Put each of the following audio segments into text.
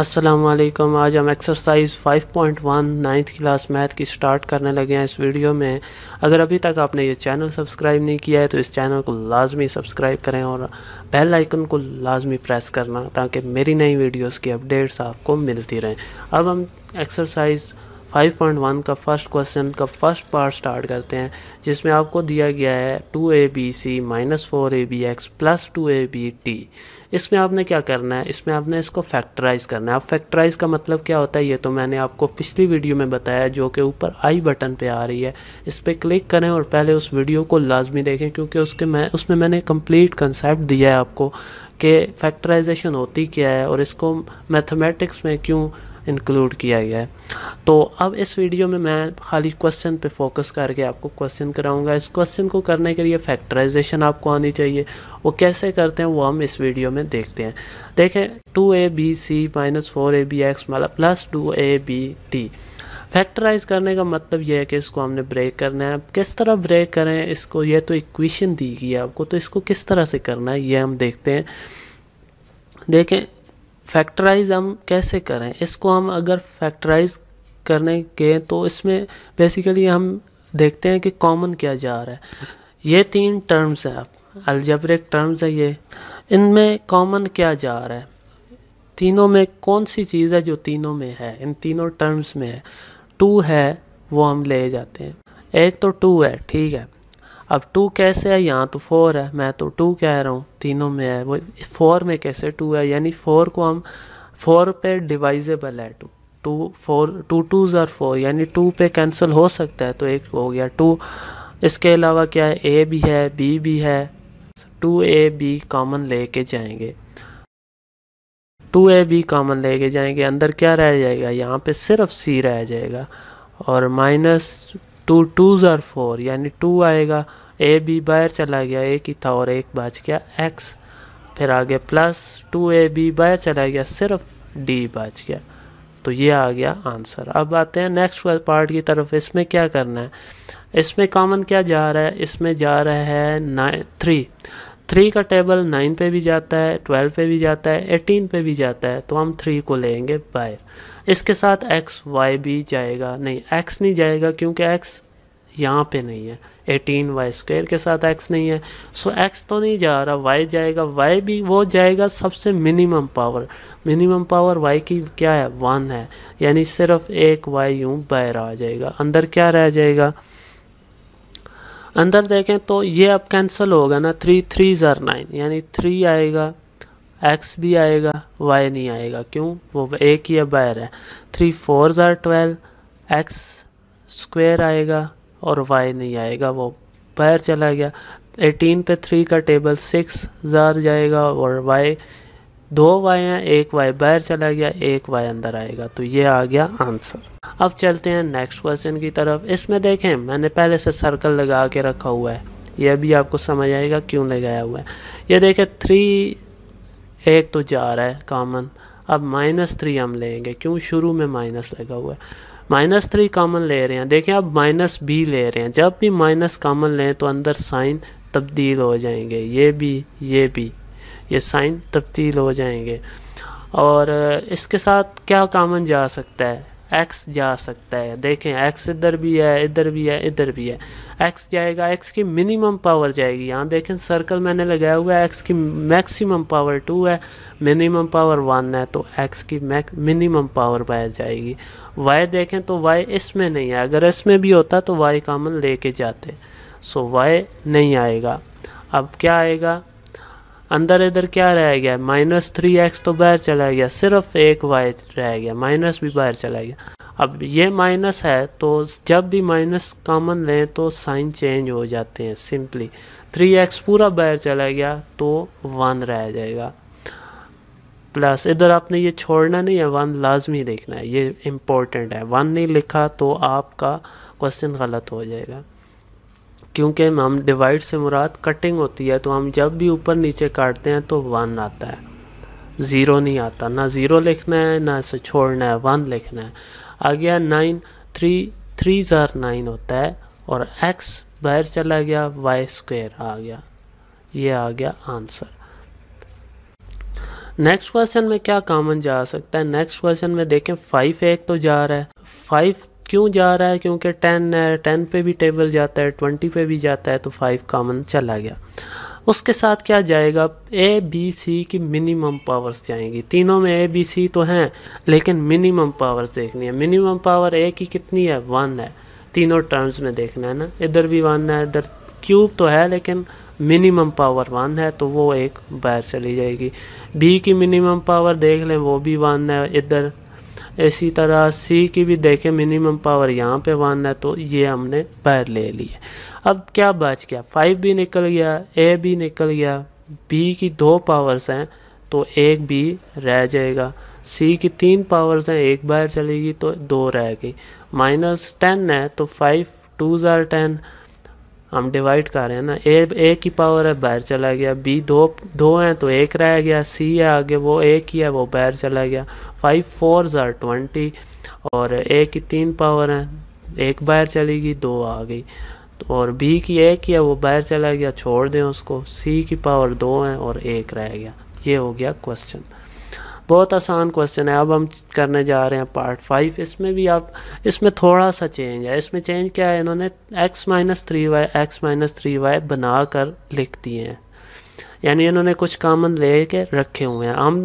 असलम आज हम exercise 5.1 ninth class math की स्टार्ट करने लगे हैं इस वीडियो में अगर अभी तक आपने ये चैनल सब्सक्राइब नहीं किया है तो इस चैनल को लाजमी सब्सक्राइब करें और बेल आइकन को लाजमी प्रेस करना ताकि मेरी नई वीडियोस की अपडेट्स आपको मिलती रहें अब हम एक्सरसाइज 5.1 का फर्स्ट क्वेश्चन का फर्स्ट पार्ट स्टार्ट करते हैं जिसमें आपको दिया गया है two a b c minus four a b x plus two a b t इसमें आपने क्या करना है इसमें आपने इसको फैक्टराइज करना है अब फैक्टराइज का मतलब क्या होता है ये तो मैंने आपको पिछली वीडियो में बताया जो कि ऊपर आई बटन पर आ रही है इस पर क्लिक करें और पहले उस वीडियो को लाजमी देखें क्योंकि उसके मैं उसमें मैंने कम्प्लीट कंसेप्ट दिया है आपको कि फैक्टराइजेशन होती क्या है और इसको मैथमेटिक्स में क्यों इंक्लूड किया गया है तो अब इस वीडियो में मैं खाली क्वेश्चन पे फोकस करके आपको क्वेश्चन कराऊंगा इस क्वेश्चन को करने के लिए फैक्टराइजेशन आपको आनी चाहिए वो कैसे करते हैं वो हम इस वीडियो में देखते हैं देखें two a b c minus four a b x मतलब plus two a b t factorize करने का मतलब यह है कि इसको हमने ब्रेक करना है किस तरह ब्रेक करें इसको यह तो इक्वेशन दी गई है आपको तो इसको किस तरह से करना है ये हम देखते हैं देखें फैक्टराइज हम कैसे करें इसको हम अगर फैक्टराइज करने गए तो इसमें बेसिकली हम देखते हैं कि कॉमन क्या जा रहा है ये तीन टर्म्स हैं आप अलजबरिक टर्म्स है ये इनमें कॉमन क्या जा रहा है तीनों में कौन सी चीज़ है जो तीनों में है इन तीनों टर्म्स में है टू है वो हम ले जाते हैं एक तो टू है ठीक है अब टू कैसे है यहाँ तो फोर है मैं तो टू कह रहा हूँ तीनों में है वो फोर में कैसे टू है यानी फोर को हम फोर पे डिवाइजेबल है two two four two two ज़र फोर यानी टू पे कैंसिल हो सकता है तो एक हो गया टू इसके अलावा क्या है ए भी है बी भी है टू ए बी कॉमन ले के जाएंगे टू ए बी कॉमन ले के जाएंगे अंदर क्या रह जाएगा यहाँ पे सिर्फ सी रह जाएगा और माइनस टू टू जर फोर यानी टू आएगा ए बी बाहर चला गया एक ही था और एक बच गया एक्स फिर आगे प्लस टू ए बी बाहर चला गया सिर्फ डी बच गया तो ये आ गया आंसर अब आते हैं नेक्स्ट पार्ट की तरफ इसमें क्या करना है इसमें कॉमन क्या जा रहा है इसमें जा रहा है नाइन थ्री थ्री का टेबल नाइन पे भी जाता है ट्वेल्व पे भी जाता है एटीन पे भी जाता है तो हम थ्री को लेंगे बाहर इसके साथ एक्स वाई भी जाएगा नहीं एक्स नहीं जाएगा क्योंकि एक्स यहाँ पे नहीं है एटीन वाई स्क्वेयर के साथ एक्स नहीं है सो so, एक्स तो नहीं जा रहा वाई जाएगा वाई भी वो जाएगा सबसे minimum power minimum power y की क्या है वन है यानी सिर्फ एक वाई यूँ बाहर आ जाएगा अंदर क्या रह जाएगा अंदर देखें तो ये अब कैंसिल होगा ना थ्री थ्री ज़र नाइन यानी थ्री आएगा एक्स भी आएगा वाई नहीं आएगा क्यों वो एक ही बाहर है थ्री फोर ज़र ट्वेल्व एक्स स्क्वेयर आएगा और वाई नहीं आएगा वो बाहर चला गया एटीन पे थ्री का टेबल सिक्स ज़ार जाएगा और वाई दो वाई हैं एक वाई बाहर चला गया एक वाई अंदर आएगा तो ये आ गया आंसर अब चलते हैं नेक्स्ट क्वेश्चन की तरफ इसमें देखें मैंने पहले से सर्कल लगा के रखा हुआ है यह भी आपको समझ आएगा क्यों लगाया हुआ है ये देखें थ्री एक तो जा रहा है कॉमन अब माइनस थ्री हम लेंगे क्यों शुरू में माइनस लगा हुआ है माइनस थ्री कॉमन ले रहे हैं देखें आप माइनस बी ले रहे हैं जब भी माइनस कॉमन लें तो अंदर साइन तब्दील हो जाएंगे ये भी ये भी ये साइन तब्दील हो जाएंगे और इसके साथ क्या कॉमन जा सकता है एक्स जा सकता है देखें एक्स इधर भी है इधर भी है इधर भी है एक्स जाएगा एक्स की मिनिमम पावर जाएगी यहाँ देखें सर्कल मैंने लगाया हुआ है एक्स की मैक्सिमम पावर टू है मिनिमम पावर वन है तो एक्स की मैक् मिनिमम पावर बाहर जाएगी वाई देखें तो वाई इसमें नहीं है अगर इसमें भी होता तो वाई कामन ले के जाते सो वाई नहीं आएगा अब क्या आएगा अंदर इधर क्या रह गया माइनस थ्री एक्स तो बाहर चला गया सिर्फ एक वाई रह गया माइनस भी बाहर चला गया अब ये माइनस है तो जब भी माइनस कॉमन लें तो साइन चेंज हो जाते हैं सिंपली थ्री एक्स पूरा बाहर चला गया तो वन रह जाएगा प्लस इधर आपने ये छोड़ना नहीं है वन लाजमी देखना है ये इम्पोर्टेंट है वन नहीं लिखा तो आपका क्वेश्चन गलत हो जाएगा क्योंकि हम डिवाइड से मुराद कटिंग होती है तो हम जब भी ऊपर नीचे काटते हैं तो वन आता है ज़ीरो नहीं आता ना ज़ीरो लिखना है ना इसे छोड़ना है वन लिखना है आ गया नाइन थ्री थ्री ज़ार नाइन होता है और एक्स बाहर चला गया वाई स्क्वेयर आ गया ये आ गया आंसर नेक्स्ट क्वेश्चन में क्या कॉमन जा सकता है नेक्स्ट क्वेश्चन में देखें फाइव एक तो जा रहा है फाइव क्यों जा रहा है क्योंकि टेन है टेन पे भी टेबल जाता है ट्वेंटी पे भी जाता है तो फाइव कामन चला गया उसके साथ क्या जाएगा ए बी सी की मिनिमम पावर्स जाएंगी तीनों में ए बी सी तो हैं लेकिन मिनिमम पावर्स देखनी है मिनिमम पावर ए की कितनी है वन है तीनों टर्म्स में देखना है ना इधर भी वन है इधर क्यूब तो है लेकिन मिनिमम पावर वन है तो वो एक बाहर चली जाएगी बी की मिनिमम पावर देख लें वो भी वन है इधर इसी तरह सी की भी देखें मिनिमम पावर यहाँ पे वन है तो ये हमने पैर ले लिए अब क्या बच गया फाइव भी निकल गया ए भी निकल गया बी की दो पावर्स हैं तो एक बी रह जाएगा सी की तीन पावर्स हैं एक बाहर चलेगी तो दो रह गई माइनस टेन है तो फाइव टू ज़ार टेन हम डिवाइड कर रहे हैं ना ए ए की पावर है बाहर चला गया बी दो दो हैं तो एक रह गया सी है आगे वो एक ही है वो बाहर चला गया फाइव फोर ज़ार ट्वेंटी और ए की तीन पावर हैं एक बाहर चली गई दो आ गई तो और बी की एक ही है वो बाहर चला गया छोड़ दें उसको सी की पावर दो है और एक रह गया ये हो गया क्वेश्चन बहुत आसान क्वेश्चन है अब हम करने जा रहे हैं पार्ट फाइव इसमें भी आप इसमें थोड़ा सा चेंज है इसमें चेंज क्या है इन्होंने x minus three y x minus three y बना कर लिख दिए हैं यानी इन्होंने कुछ कामन ले के रखे हुए हैं हम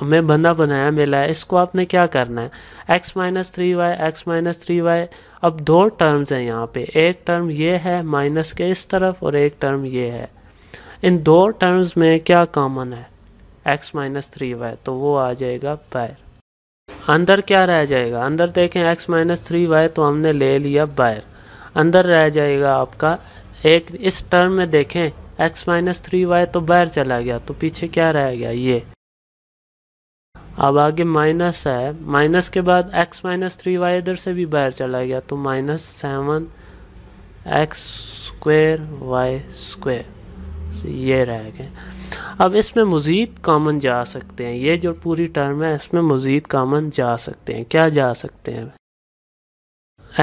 हमें बंदा बनाया मिला है इसको आपने क्या करना है x minus three y x minus three y अब दो टर्म्स हैं यहाँ पे एक टर्म ये है माइनस के इस तरफ और एक टर्म ये है इन दो टर्म्स में क्या कॉमन है एक्स माइनस थ्री वाई तो वो आ जाएगा बायर अंदर क्या रह जाएगा अंदर देखें एक्स माइनस थ्री वाई तो हमने ले लिया बायर अंदर रह जाएगा आपका एक इस टर्म में देखें एक्स माइनस थ्री वाई तो बाहर चला गया तो पीछे क्या रह गया ये अब आगे माइनस है माइनस के बाद एक्स माइनस थ्री वाई इधर से भी बाहर चला गया तो minus seven x square y square ये रह गए अब इसमें मज़ीद कामन जा सकते हैं ये जो पूरी टर्म है इसमें मज़ीद कामन जा सकते हैं क्या जा सकते हैं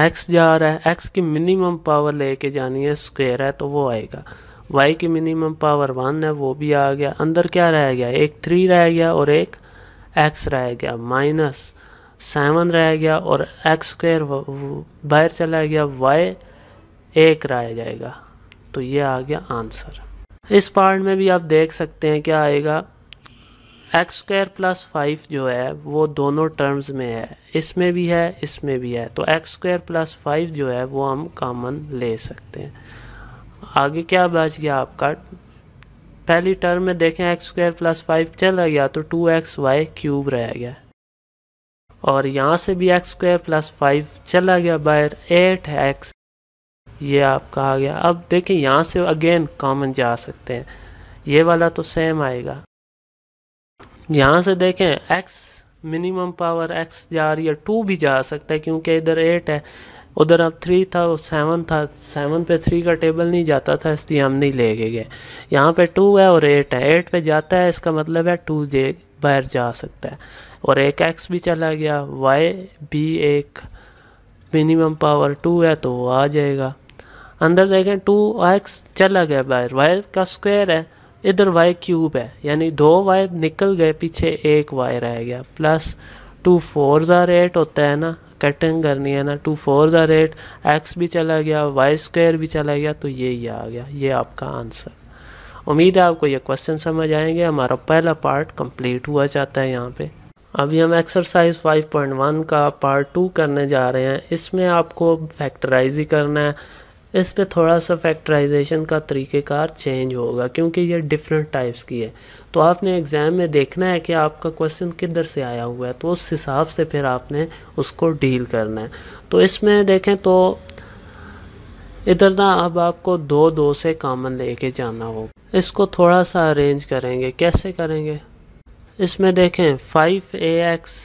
एक्स जा रहा है एक्स की मिनिमम पावर लेके जानी है स्क्वेयर है तो वो आएगा वाई की मिनिमम पावर वन है वो भी आ गया अंदर क्या रह गया एक थ्री रह गया और एक एक्स रह गया माइनस सेवन रह गया और एक्स स्क्वेयर बाहर चला गया वाई एक रह जाएगा तो ये आ गया आंसर इस पार्ट में भी आप देख सकते हैं क्या आएगा एक्स स्क्वायर प्लस फाइव जो है वो दोनों टर्म्स में है इसमें भी है इसमें भी है तो एक्स स्क्वायर प्लस फाइव जो है वो हम कॉमन ले सकते हैं आगे क्या बच गया आपका पहली टर्म में देखें एक्स स्क्वायर प्लस फाइव चला गया तो टू एक्स वाई क्यूब रह गया और यहाँ से भी एक्स स्क्वायर प्लस फाइव चला गया बाहर एट एक्स ये आपका आ गया अब देखें यहाँ से अगेन कॉमन जा सकते हैं ये वाला तो सेम आएगा यहाँ से देखें एक्स मिनिमम पावर एक्स जा रही है टू भी जा सकता है क्योंकि इधर एट है उधर अब थ्री था सेवन था सेवन पे थ्री का टेबल नहीं जाता था इसलिए हम नहीं ले गए यहाँ पे टू है और एट है एट पे जाता है इसका मतलब है टू जे बाहर जा सकता है और एक एक्स भी चला गया वाई भी एक मिनिमम पावर टू है तो वो आ जाएगा अंदर देखें टू एक्स चला गया बाहर वायर का स्क्वायर है इधर वाई क्यूब है यानी दो वायर निकल गए पीछे एक वायर रह गया प्लस टू फोर ज़ार एट होता है ना कटिंग करनी है ना टू फोर ज़ार एट एक्स भी चला गया वाई स्क्वायर भी चला गया तो ये ही आ गया ये आपका आंसर उम्मीद है आपको ये क्वेश्चन समझ आएंगे हमारा पहला पार्ट कंप्लीट हुआ जाता है यहाँ पे अभी हम एक्सरसाइज 5.1 का पार्ट टू करने जा रहे हैं इसमें आपको फैक्टराइज ही करना है इस पे थोड़ा सा फैक्टराइजेशन का तरीक़ेकार चेंज होगा क्योंकि ये डिफरेंट टाइप्स की है तो आपने एग्ज़ाम में देखना है कि आपका क्वेश्चन किधर से आया हुआ है तो उस हिसाब से फिर आपने उसको डील करना है तो इसमें देखें तो इधर ना अब आपको दो दो से कामन लेके जाना होगा इसको थोड़ा सा अरेंज करेंगे कैसे करेंगे इसमें देखें फाइव ए एक्स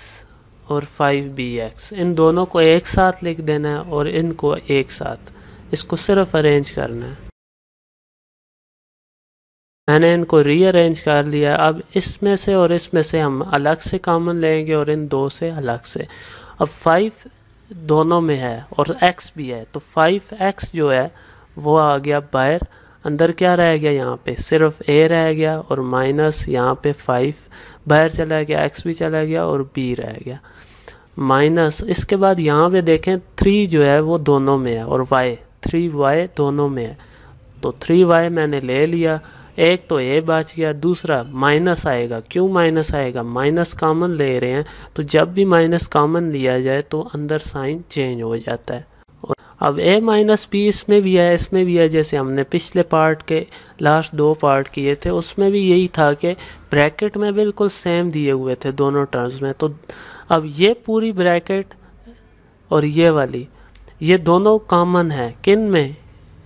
और फाइव बी एक्स इन दोनों को एक साथ लिख देना है और इनको एक साथ इसको सिर्फ अरेंज करना है मैंने इनको रीअरेंज कर लिया है अब इसमें से और इसमें से हम अलग से कॉमन लेंगे और इन दो से अलग से अब फाइव दोनों में है और एक्स भी है तो फाइव एक्स जो है वो आ गया बाहर अंदर क्या रह गया यहाँ पे सिर्फ ए रह गया और माइनस यहाँ पे फाइव बाहर चला गया एक्स भी चला गया और बी रह गया माइनस इसके बाद यहाँ पे देखें थ्री जो है वो दोनों में है और वाई थ्री वाई दोनों में है तो थ्री वाई मैंने ले लिया एक तो ये बच गया दूसरा माइनस आएगा क्यों माइनस आएगा माइनस कामन ले रहे हैं तो जब भी माइनस कामन लिया जाए तो अंदर साइन चेंज हो जाता है और अब ए माइनस बी इसमें भी है इसमें भी है जैसे हमने पिछले पार्ट के लास्ट दो पार्ट किए थे उसमें भी यही था कि ब्रैकेट में बिल्कुल सेम दिए हुए थे दोनों टर्म्स में तो अब ये पूरी ब्रैकेट और ये वाली ये दोनों कॉमन है किन में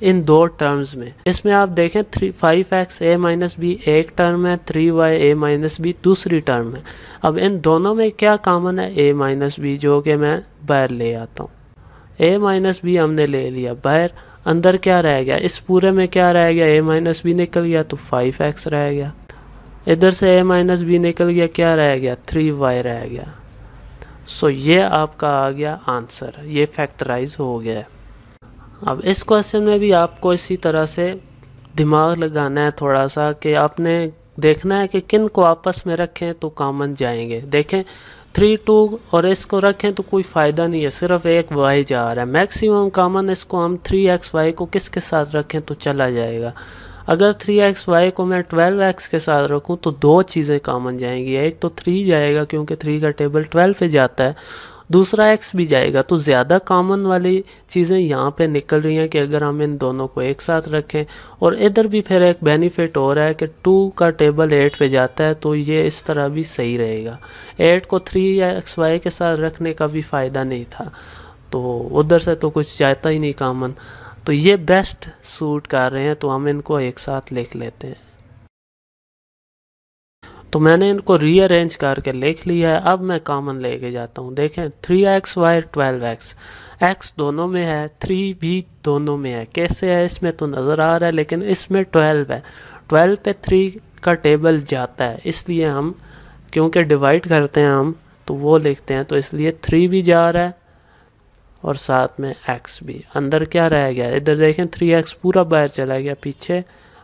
इन दो टर्म्स में इसमें आप देखें three five x a minus b एक टर्म है three y a minus b दूसरी टर्म है अब इन दोनों में क्या कॉमन है ए माइनस बी जो कि मैं बाहर ले आता हूँ ए माइनस बी हमने ले लिया बाहर अंदर क्या रह गया इस पूरे में क्या रह गया ए माइनस बी निकल गया तो फाइव एक्स रह गया इधर से ए माइनस बी निकल गया क्या रह गया थ्री वाई रह गया सो so, ये आपका आ गया आंसर ये फैक्टराइज हो गया है अब इस क्वेश्चन में भी आपको इसी तरह से दिमाग लगाना है थोड़ा सा कि आपने देखना है कि किन को आपस में रखें तो कॉमन जाएंगे देखें थ्री टू और इसको रखें तो कोई फ़ायदा नहीं है सिर्फ एक वाई जा रहा है मैक्सिमम कॉमन इसको हम थ्री एक्स वाई को किसके साथ रखें तो चला जाएगा अगर थ्री एक्स वाई को मैं ट्वेल्व एक्स के साथ रखूँ तो दो चीज़ें कामन जाएंगी एक तो थ्री जाएगा क्योंकि थ्री का टेबल ट्वेल्व पे जाता है दूसरा एक्स भी जाएगा तो ज़्यादा कॉमन वाली चीज़ें यहाँ पे निकल रही हैं कि अगर हम इन दोनों को एक साथ रखें और इधर भी फिर एक बेनिफिट हो रहा है कि टू का टेबल एट पे जाता है तो ये इस तरह भी सही रहेगा एट को थ्री या एक्स वाई के साथ रखने का भी फ़ायदा नहीं था तो उधर से तो कुछ जाता ही नहीं कामन तो ये बेस्ट सूट कर रहे हैं तो हम इनको एक साथ लिख लेते हैं तो मैंने इनको रीअरेंज करके लिख लिया है अब मैं कॉमन लेके जाता हूँ देखें three x y twelve x x दोनों में है थ्री भी दोनों में है कैसे है इसमें तो नज़र आ रहा है लेकिन इसमें ट्वेल्व है ट्वेल्व पे थ्री का टेबल जाता है इसलिए हम क्योंकि डिवाइड करते हैं हम तो वो लिखते हैं तो इसलिए थ्री भी जा रहा है और साथ में एक्स भी अंदर क्या रह गया इधर देखें थ्री एक्स पूरा बाहर चला गया पीछे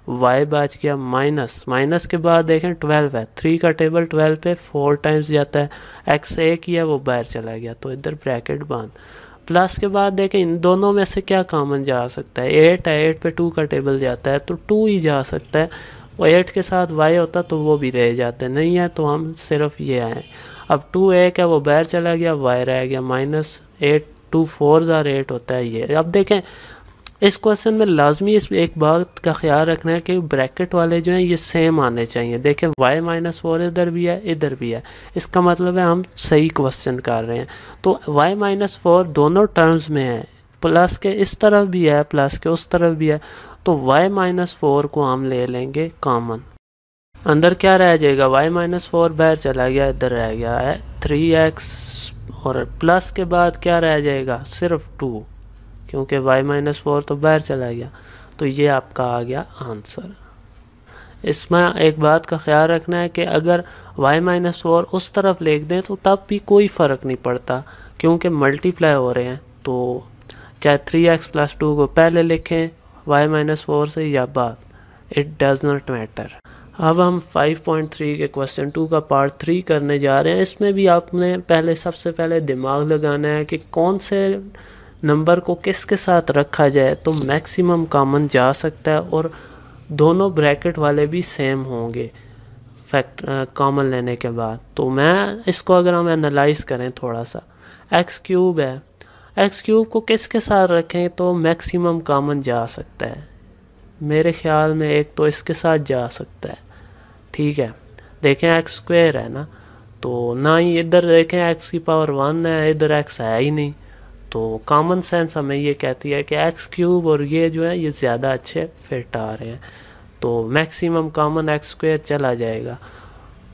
वाई बच गया माइनस माइनस के बाद देखें ट्वेल्व है थ्री का टेबल ट्वेल्व पे फोर टाइम्स जाता है एक्स एक ही है वो बाहर चला गया तो इधर ब्रैकेट बांध प्लस के बाद देखें इन दोनों में से क्या कॉमन जा सकता है एट है एट पे टू का टेबल जाता है तो टू ही जा सकता है और एट के साथ वाई होता तो वो भी रह जाते नहीं है तो हम सिर्फ ये आए अब टू एक है वो बाहर चला गया वाई रह गया माइनस एट टू फोर ज़ार एट होता है ये अब देखें इस क्वेश्चन में लाजमी इस एक बात का ख्याल रखना है कि ब्रैकेट वाले जो हैं ये सेम आने चाहिए देखें वाई माइनस फोर इधर भी है इधर भी है इसका मतलब है हम सही क्वेश्चन कर रहे हैं तो वाई माइनस फोर दोनों टर्म्स में है प्लस के इस तरफ भी है प्लस के उस तरफ भी है तो वाई माइनस फोर को हम ले लेंगे कॉमन अंदर क्या रह जाएगा वाई माइनस फोर बाहर चला गया इधर रह गया है थ्री एक्स और प्लस के बाद क्या रह जाएगा सिर्फ टू क्योंकि वाई माइनस फोर तो बाहर चला गया तो ये आपका आ गया आंसर इसमें एक बात का ख्याल रखना है कि अगर y माइनस फोर उस तरफ लिख दें तो तब भी कोई फ़र्क नहीं पड़ता क्योंकि मल्टीप्लाई हो रहे हैं तो चाहे थ्री एक्स प्लस टू को पहले लिखें y माइनस फोर से या बाद इट डज़ नॉट मैटर अब हम 5.3 के क्वेश्चन टू का पार्ट थ्री करने जा रहे हैं इसमें भी आपने पहले सबसे पहले दिमाग लगाना है कि कौन से नंबर को किसके साथ रखा जाए तो मैक्सिमम कॉमन जा सकता है और दोनों ब्रैकेट वाले भी सेम होंगे फैक्ट कॉमन लेने के बाद तो मैं इसको अगर हम एनालाइज करें थोड़ा सा एक्स क्यूब है एक्स क्यूब को किसके साथ रखें तो मैक्सिमम कॉमन जा सकता है मेरे ख्याल में एक तो इसके साथ जा सकता है ठीक है देखें एक्स स्क्वेयर है ना तो ना ही इधर देखें एक्स की पावर वन है इधर एक्स है ही नहीं तो कॉमन सेंस हमें ये कहती है कि एक्स क्यूब और ये जो है ये ज़्यादा अच्छे फिट आ रहे हैं तो मैक्सिमम कॉमन एक्स स्क्वेयर चला जाएगा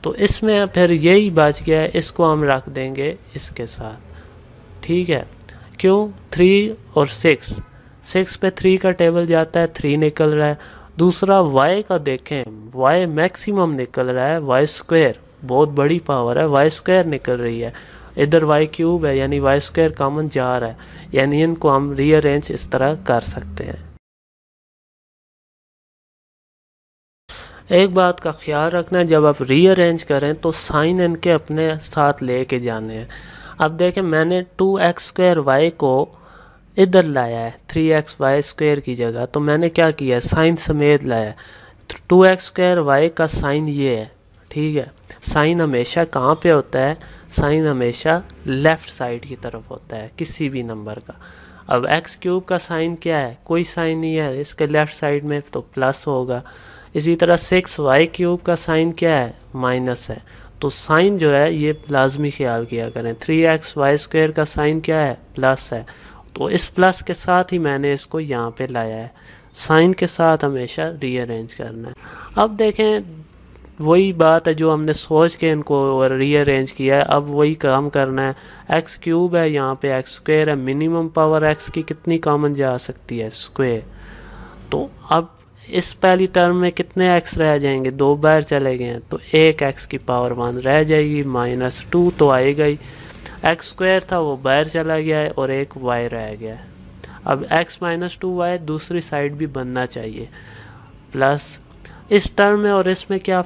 तो इसमें फिर यही बच गया है इसको हम रख देंगे इसके साथ ठीक है क्यों थ्री और सिक्स सिक्स पे थ्री का टेबल जाता है थ्री निकल रहा है दूसरा वाई का देखें वाई मैक्सिमम निकल रहा है वाई स्क्वायर बहुत बड़ी पावर है वाई स्क्वायर निकल रही है इधर वाई क्यूब है यानी वाई स्क्वायर कॉमन जा रहा है यानी इनको हम रीअरेंज इस तरह कर सकते हैं एक बात का ख्याल रखना है जब आप रीअरेंज करें तो साइन इनके अपने साथ लेके जाने हैं अब देखें मैंने टू एक्स स्क्वायर वाई को इधर लाया है थ्री एक्स वाई स्क्वायर की जगह तो मैंने क्या किया है साइन समेत लाया है टू एक्स स्क्वायर वाई का साइन ये है ठीक है साइन हमेशा कहाँ पे होता है साइन हमेशा लेफ़्ट साइड की तरफ होता है किसी भी नंबर का अब एक्स क्यूब का साइन क्या है कोई साइन नहीं है इसके लेफ़्ट साइड में तो प्लस होगा इसी तरह सिक्स वाई क्यूब का साइन क्या है माइनस है तो साइन जो है ये लाजमी ख्याल किया करें थ्री एक्स वाई स्क्वेयर का साइन क्या है प्लस है तो इस प्लस के साथ ही मैंने इसको यहाँ पे लाया है साइन के साथ हमेशा रीअरेंज करना है अब देखें वही बात है जो हमने सोच के इनको रीअरेंज किया है अब वही काम करना है एक्स क्यूब है यहाँ पे एक्स स्क्वेयर है मिनिमम पावर एक्स की कितनी कॉमन जा सकती है स्क्वेयर तो अब इस पहली टर्म में कितने एक्स रह जाएंगे दो बार चले गए हैं तो एक एक्स की पावर वन रह जाएगी माइनस टू तो आएगा ही एक्स स्क्वायर था वो बाहर चला गया है और एक वाई रह गया है अब x माइनस टू वाई दूसरी साइड भी बनना चाहिए प्लस इस टर्म में और इसमें क्या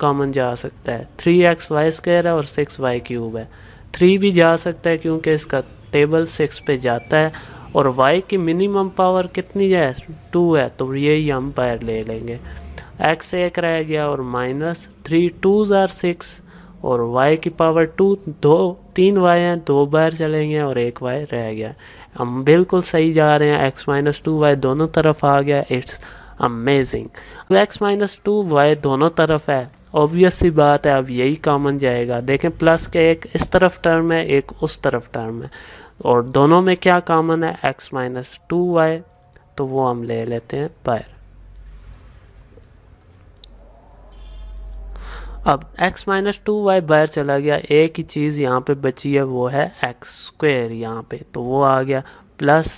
कॉमन जा सकता है थ्री एक्स वाई स्क्वायर है और सिक्स वाई क्यूब है थ्री भी जा सकता है क्योंकि इसका टेबल सिक्स पे जाता है और वाई की मिनिमम पावर कितनी है टू है तो ये ही हम पैर ले लेंगे एक्स एक रह गया और माइनस थ्री टू ज़ार सिक्स और वाई की पावर टू दो तीन वाई हैं दो बाहर चले गए और एक वाई रह गया हम बिल्कुल सही जा रहे हैं एक्स माइनस टू वाई दोनों तरफ आ गया इट्स अमेजिंग अब एक्स माइनस टू वाई दोनों तरफ है ऑब्वियस सी बात है अब यही कॉमन जाएगा देखें प्लस के एक इस तरफ टर्म है एक उस तरफ टर्म है और दोनों में क्या कॉमन है एक्स माइनस टू वाई तो वो हम ले लेते हैं बाहर अब x माइनस टू वाई बाहर चला गया एक ही चीज़ यहाँ पे बची है वो है एक्स स्क्वेयर यहाँ पे तो वो आ गया प्लस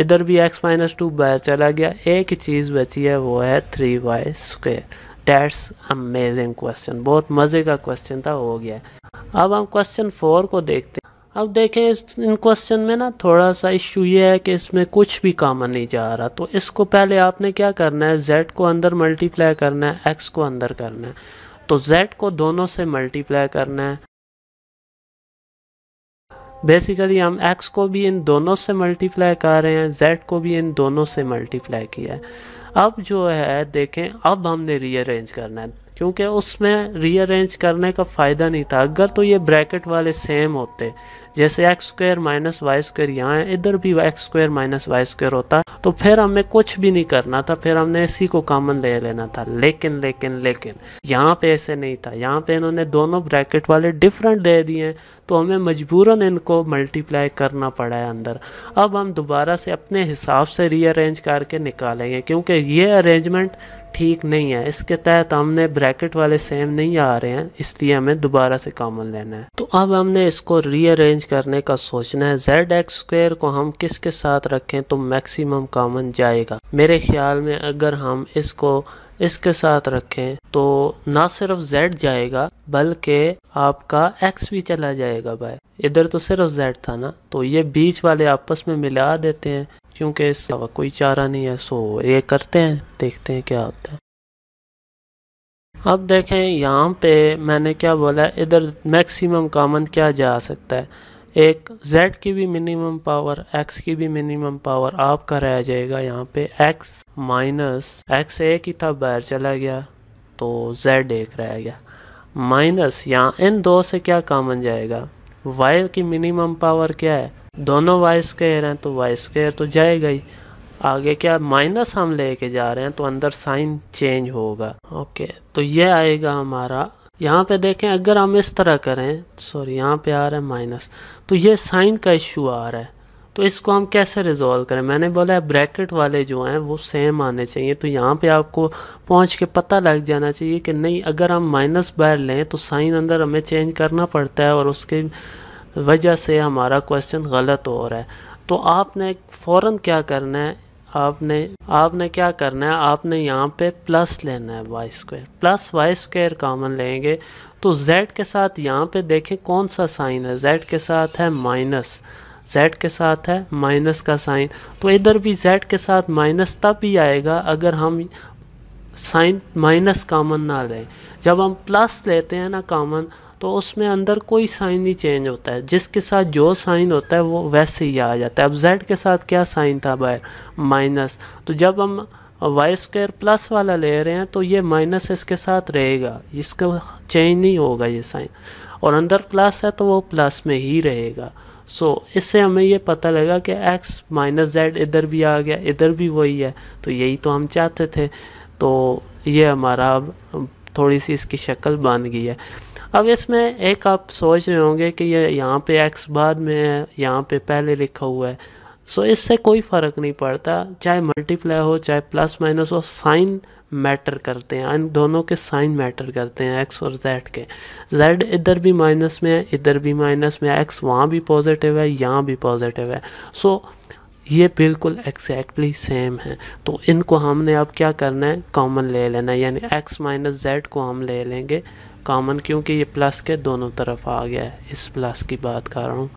इधर भी x माइनस टू बाहर चला गया एक ही चीज़ बची है वो है three y square that's amazing question बहुत मज़े का क्वेश्चन था हो गया अब हम क्वेश्चन फोर को देखते हैं अब देखें इस इन क्वेश्चन में ना थोड़ा सा इशू ये है कि इसमें कुछ भी कॉमन नहीं जा रहा तो इसको पहले आपने क्या करना है z को अंदर मल्टीप्लाई करना है x को अंदर करना है तो z को दोनों से मल्टीप्लाई करना है बेसिकली हम x को भी इन दोनों से मल्टीप्लाई कर रहे हैं z को भी इन दोनों से मल्टीप्लाई किया है अब जो है देखें अब हमने रीअरेंज करना है क्योंकि उसमें रीअरेंज करने का फ़ायदा नहीं था अगर तो ये ब्रैकेट वाले सेम होते जैसे x square minus y square यहाँ है इधर भी x square minus y square होता तो फिर हमें कुछ भी नहीं करना था फिर हमने इसी को कॉमन ले लेना था लेकिन लेकिन लेकिन यहाँ पे ऐसे नहीं था यहाँ पे इन्होंने दोनों ब्रैकेट वाले डिफरेंट दे दिए तो हमें मजबूरन इनको मल्टीप्लाई करना पड़ा है अंदर अब हम दोबारा से अपने हिसाब से रीअरेंज करके निकालेंगे क्योंकि ये अरेंजमेंट ठीक नहीं है इसके तहत हमने ब्रैकेट वाले सेम नहीं आ रहे हैं इसलिए हमें दोबारा से कॉमन लेना है तो अब हमने इसको रीअरेंज करने का सोचना है जेड एक्स स्क्वेयर को हम किसके साथ रखें तो मैक्सिमम कॉमन जाएगा मेरे ख्याल में अगर हम इसको इसके साथ रखें तो ना सिर्फ z जाएगा बल्कि आपका x भी चला जाएगा भाई इधर तो सिर्फ z था ना तो ये बीच वाले आपस में मिला देते हैं क्योंकि इसका अलावा कोई चारा नहीं है सो ये करते हैं देखते हैं क्या होता है अब देखें यहाँ पे मैंने क्या बोला इधर मैक्सिमम कामन क्या जा सकता है एक z की भी मिनिमम पावर x की भी मिनिमम पावर आपका रह जाएगा यहाँ पे x माइनस एक्स एक ही था बाहर चला गया तो z एक रह गया माइनस यहाँ इन दो से क्या कामन जाएगा y की मिनिमम पावर क्या है दोनों वाई स्क्र हैं तो वाई केयर तो जाएगा ही आगे क्या माइनस हम लेके जा रहे हैं तो अंदर साइन चेंज होगा ओके तो ये आएगा हमारा यहाँ पे देखें अगर हम इस तरह करें सॉरी यहाँ पे आ रहा है माइनस तो ये साइन का इश्यू आ रहा है तो इसको हम कैसे रिजॉल्व करें मैंने बोला है ब्रैकेट वाले जो हैं वो सेम आने चाहिए तो यहाँ पे आपको पहुँच के पता लग जाना चाहिए कि नहीं अगर हम माइनस बाहर लें तो साइन अंदर हमें चेंज करना पड़ता है और उसके वजह से हमारा क्वेश्चन गलत हो रहा है तो आपने फ़ौर क्या करना है आपने आपने क्या करना है आपने यहाँ पे प्लस लेना है y square plus y square common लेंगे तो z के साथ यहाँ पे देखें कौन सा साइन है z के साथ है माइनस z के साथ है माइनस का साइन तो इधर भी z के साथ माइनस तब ही आएगा अगर हम साइन माइनस कॉमन ना लें जब हम प्लस लेते हैं ना कॉमन तो उसमें अंदर कोई साइन नहीं चेंज होता है जिसके साथ जो साइन होता है वो वैसे ही आ जाता है अब जेड के साथ क्या साइन था बाय माइनस तो जब हम वाई स्क्वायर प्लस वाला ले रहे हैं तो ये माइनस इसके साथ रहेगा इसका चेंज नहीं होगा ये साइन और अंदर प्लस है तो वो प्लस में ही रहेगा सो so, इससे हमें ये पता लगा कि x माइनस जेड इधर भी आ गया इधर भी वही है तो यही तो हम चाहते थे तो ये हमारा अब थोड़ी सी इसकी शक्ल बन गई है अब इसमें एक आप सोच रहे होंगे कि ये यहाँ पे एक्स बाद में है यहाँ पे पहले लिखा हुआ है सो so, इससे कोई फ़र्क नहीं पड़ता चाहे मल्टीप्लाई हो चाहे प्लस माइनस हो साइन मैटर करते हैं इन दोनों के साइन मैटर करते हैं एक्स और जेड के जेड इधर भी माइनस में है इधर भी माइनस में है एक्स वहाँ भी पॉजिटिव है यहाँ भी पॉजिटिव है सो so, ये बिल्कुल एक्जैक्टली सेम है तो इनको हमने अब क्या करना है कॉमन ले लेना है यानी एक्स माइनस जेड को हम ले लेंगे कॉमन क्योंकि ये प्लस के दोनों तरफ आ गया है इस प्लस की बात कर रहा हूँ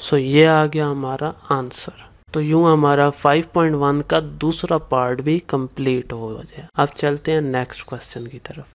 सो so, ये आ गया हमारा आंसर तो यूं हमारा 5.1 का दूसरा पार्ट भी कंप्लीट हो जाए अब चलते हैं नेक्स्ट क्वेश्चन की तरफ